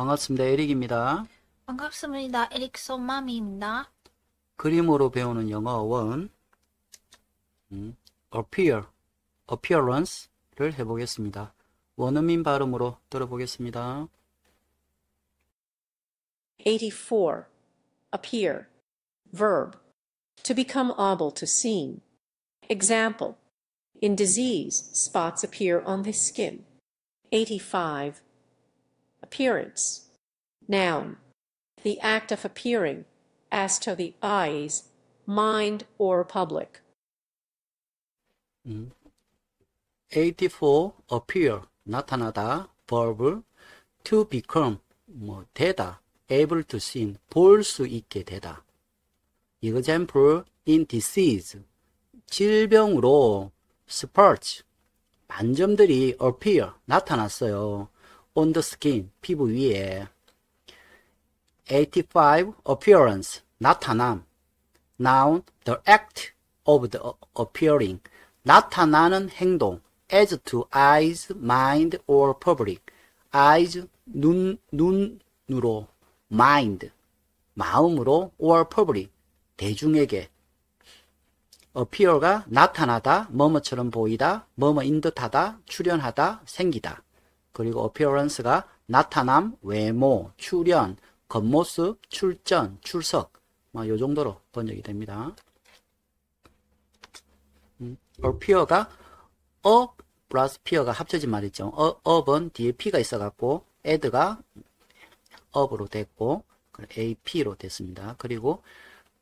반갑습니다. 에릭입니다. 반갑습니다. 에릭소 마미입니다. 그림으로 배우는 영어 원 음, appear, appearance를 해보겠습니다. 원어민 발음으로 들어보겠습니다. 84. appear. verb. to become able to seem. example. in disease, spots appear on the skin. 85. Appearance. Noun. The act of appearing, as to the eyes, mind, or public. Mm-hmm. 84. appear, 나타나다, verb, to become, 뭐, 되다, able to see, 볼 수 있게 되다. example, in disease, 질병으로, spots 반점들이 appear, 나타났어요. 온더스킨 피부 위에 85. appearance, 나타남 noun, the act of the appearing, 나타나는 행동 as to eyes, mind, or public, eyes, 눈, 눈으로 mind, 마음으로 or public, 대중에게 appear가 나타나다, 뭐뭐처럼 보이다, 뭐뭐 인듯하다, 출연하다 생기다. 그리고 appearance가 나타남, 외모, 출연, 겉모습, 출전, 출석 뭐요 정도로 번역이 됩니다. appear가 음, 어 플러스 피어가 합쳐진 말이죠. 어, 업은 뒤에 P가 있어갖고 add가 업으로 됐고 AP로 됐습니다. 그리고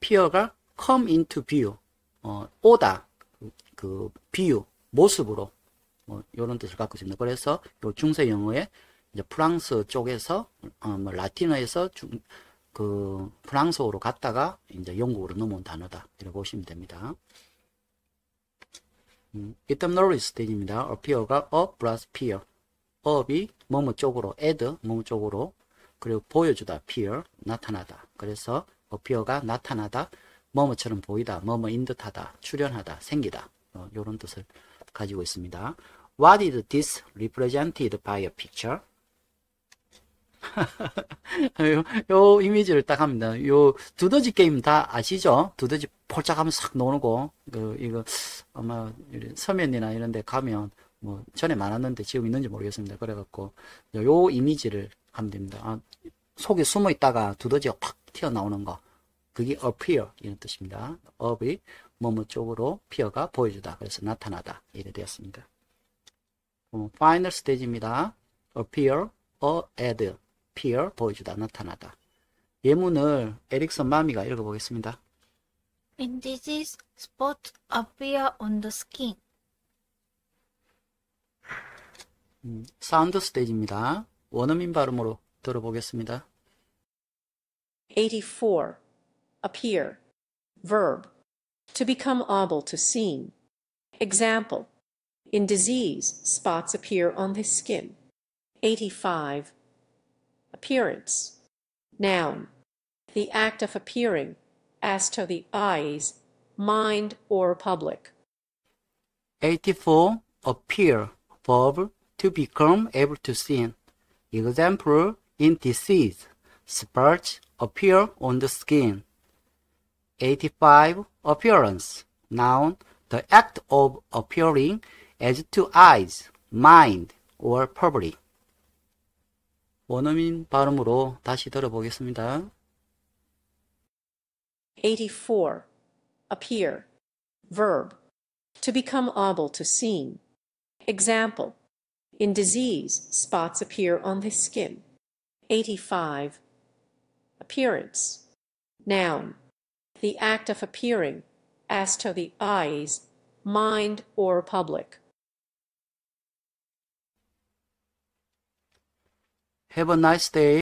피어가 come into view 어, 오다 그, 그 view 모습으로 뭐 이런 뜻을 갖고 있습니다. 그래서 요 중세 영어에 이제 프랑스 쪽에서 어, 뭐 라틴어에서 중, 그 프랑스어로 갔다가 이제 영국으로 넘어온 단어다 이렇게 보시면 됩니다. 음, etemnorary g e 입니다 appear가 up plus peer up이 뭐뭐 쪽으로 add 뭐뭐 쪽으로 그리고 보여주다 peer 나타나다 그래서 appear가 나타나다 뭐뭐처럼 보이다 뭐뭐인 듯하다 출현하다 생기다 이런 어, 뜻을 가지고 있습니다. What is this represented by a picture? 요, 요, 이미지를 딱 합니다. 요 두더지 게임 다 아시죠? 두더지 폴짝하면 싹 노는 거. 그 이거 아마 서면이나 이런 데 가면 뭐 전에 많았는데 지금 있는지 모르겠습니다. 그래갖고 요 이미지를 하면 됩니다. 아, 속에 숨어 있다가 두더지가 팍 튀어나오는 거. 그게 appear 이런 뜻입니다. 업이 뭐뭐 쪽으로 피어가 보여주다. 그래서 나타나다. 이래 되었습니다. 어, final s 입니다 appear o add. p p e r 보여주다, 나타나다. 예문을 에릭슨 마미가 읽어보겠습니다. w n disease s p o t appear on the skin. 사운드 음, 스테이지입니다. 원어민 발음으로 들어보겠습니다. 84. appear. verb. to become able to see. Example, in disease, spots appear on the skin. 85. Appearance. Noun. The act of appearing, as to the eyes, mind, or public. 84. Appear. Verb. To become able to see. Example. In disease, spots appear on the skin. 85. Appearance. Noun. The act of appearing as to eyes, mind, or public. 원어민 발음으로 다시 들어보겠습니다. 84. Appear. Verb. To become able to seem. Example. In disease, spots appear on the skin. 85. Appearance. Noun the act of appearing, as to the eyes, mind, or public. Have a nice day.